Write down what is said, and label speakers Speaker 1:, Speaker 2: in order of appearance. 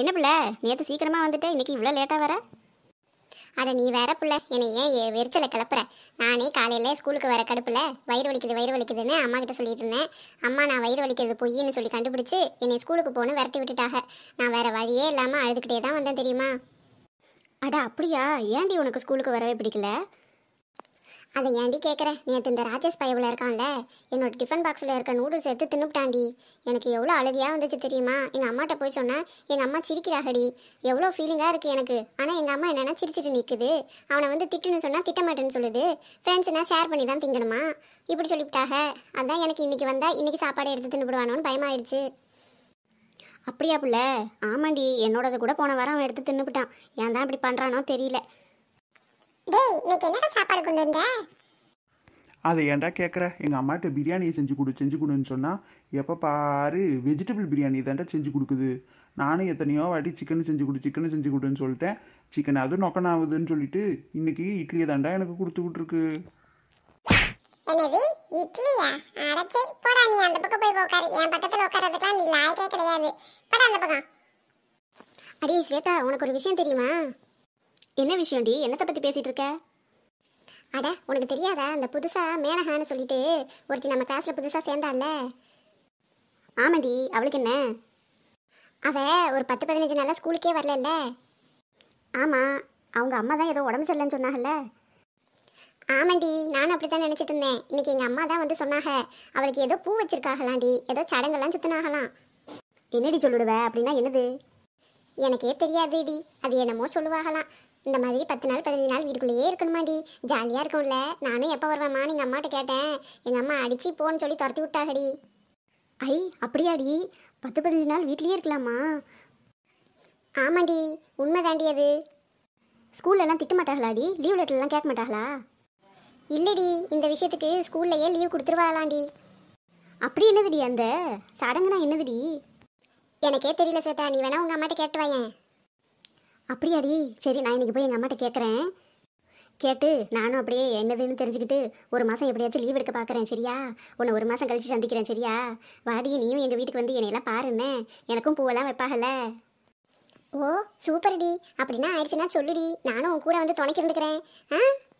Speaker 1: என்ன பிள்ளை நேற்று சீக்கிரமாக வந்துட்டு இன்றைக்கி இவ்வளோ லேட்டாக வர அட நீ வேற பிள்ளை என்னை ஏன் வெறிச்சலை கிளப்புற நானே காலையில் ஸ்கூலுக்கு வர கடுப்பில் வயிறு வலிக்குது வயிறு வலிக்குதுன்னு அம்மா கிட்ட சொல்லிட்டு இருந்தேன் அம்மா நான் வயிறு வலிக்கிறது பொய்ன்னு சொல்லி கண்டுபிடிச்சி என்னை ஸ்கூலுக்கு போகணும் விரட்டி விட்டுட்டாங்க நான் வேறு வழியே இல்லாமல் அழுதுகிட்டே தான் வந்தேன் தெரியுமா அட அப்படியா ஏன்டி உனக்கு ஸ்கூலுக்கு வரவே பிடிக்கல அதை ஏன்டி கேட்குற நேற்று இந்த ராஜேஷ் பையவில் இருக்கான்ல என்னோட டிஃபன் பாக்ஸில் இருக்க நூடுல்ஸ் எடுத்து தின்னுப்டாண்டி எனக்கு எவ்வளோ அழுகையாக வந்துச்சு தெரியுமா எங்கள் அம்மாட்ட போய் சொன்னேன் எங்கள் அம்மா சிரிக்கிறாகடி எவ்வளோ ஃபீலிங்காக இருக்குது எனக்கு ஆனால் எங்கள் அம்மா என்னென்னா சிரிச்சிட்டு நிற்குது அவனை வந்து திட்டுன்னு சொன்னால் திட்டமாட்டேன்னு சொல்லுது ஃப்ரெண்ட்ஸ்னால் ஷேர் பண்ணி தான் திங்கணுமா இப்படி சொல்லிவிட்டாக அதான் எனக்கு இன்றைக்கி வந்தால் இன்றைக்கி சாப்பாடு எடுத்து தின்னுபிடுவானோன்னு பயமாயிடுச்சு அப்படியா பிள்ளை ஆமாண்டி என்னோடது கூட போன வாரம் அவன் எடுத்து தின்னுப்பிட்டான் ஏன் தான் இப்படி பண்ணுறானோ தெரியல டேய் இன்னைக்கு என்னடா சாப்பாடு கொண்டு வந்த
Speaker 2: ஏன்டா கேட்குற எங்கள் அம்மாட்ட பிரியாணியை செஞ்சு கொடு செஞ்சு கொடுன்னு சொன்னால் எப்போ பாரு வெஜிடபிள் பிரியாணி தான்டா செஞ்சு கொடுக்குது நானும் எத்தனையோ வாட்டி சிக்கன் செஞ்சு கொடு சிக்கன் செஞ்சு கொடுன்னு சொல்லிட்டேன் சிக்கன் அது நொக்கன் சொல்லிட்டு இன்னைக்கு இட்லியை தாண்டா எனக்கு கொடுத்துக்கிட்டு இருக்கு
Speaker 1: எனவே இட்லியா அரைச்சை போடா நீ அந்த பக்கம் போய் என் பக்கத்தில் உட்காரதுக்கெல்லாம் நீ லாய்க்கே கிடையாது அடி ஸ்வேதா உனக்கு ஒரு விஷயம் தெரியுமா என்ன விஷயம்டி என்னத்தை பற்றி பேசிகிட்டு இருக்க அட உனக்கு தெரியாதா அந்த புதுசாக மேனஹான்னு சொல்லிட்டு ஒருத்தி நம்ம கிளாஸில் புதுசாக சேர்ந்தால ஆமாடி அவளுக்கு என்ன அவள் ஒரு பத்து பதினஞ்சு நாளாக ஸ்கூலுக்கே வரலல்ல ஆமாம் அவங்க அம்மா தான் ஏதோ உடம்பு சரியில்லைன்னு சொன்னாங்கல்ல ஆமாண்டி நானும் அப்படி தான் நினச்சிட்டு இருந்தேன் இன்றைக்கி எங்கள் அம்மா தான் வந்து சொன்னாங்க அவளுக்கு ஏதோ பூ வச்சிருக்காகலாம்டி ஏதோ சடங்கெல்லாம் சுற்றினாகலாம் என்னடி சொல்லிடுவ அப்படின்னா என்னது எனக்கே டி அது என்னமோ சொல்லுவாகலாம் இந்த மாதிரி பத்து நாள் பதினஞ்சு நாள் வீட்டுக்குள்ளேயே இருக்கணுமாடி ஜாலியாக இருக்கும்ல நானும் எப்போ வருவேம்மா எங்கள் அம்மாட்ட கேட்டேன் எங்கள் அம்மா அடித்து போன்னு சொல்லி துரத்தி விட்டாகடி ஐ அப்படியாடி பத்து பதினஞ்சு நாள் வீட்லேயே இருக்கலாமா ஆமாண்டி உண்மை தாண்டி அது ஸ்கூல்லலாம் திட்ட மாட்டாங்களாடி லீவ் லெட்டர்லாம் கேட்க மாட்டாங்களா இல்லைடி இந்த விஷயத்துக்கு ஸ்கூல்லையே லீவ் கொடுத்துருவாளாண்டி அப்படி என்னதுடி அந்த சடங்குனா என்னதுடி எனக்கே தெரியல ஸ்வேதா நீ வேணா உங்கள் அம்மாட்ட கேட்டு வாயேன் அப்படியாடி சரி நான் இன்னைக்கு போய் எங்கள் அம்மாட்ட கேட்குறேன் கேட்டு நானும் அப்படியே என்னதுன்னு தெரிஞ்சுக்கிட்டு ஒரு மாதம் எப்படியாச்சும் லீவ் எடுக்க பார்க்குறேன் சரியா உன்னை ஒரு மாதம் கழித்து சந்திக்கிறேன் சரியா வாடி நீயும் எங்கள் வீட்டுக்கு வந்து என்னையெல்லாம் பாருன்னே எனக்கும் பூவெல்லாம் வைப்பாகல ஓ சூப்பர்டி அப்படின்னா ஆயிடுச்சுன்னா சொல்லுடி நானும் உன் கூட வந்து துணைக்கி இருந்துக்கிறேன் ஆ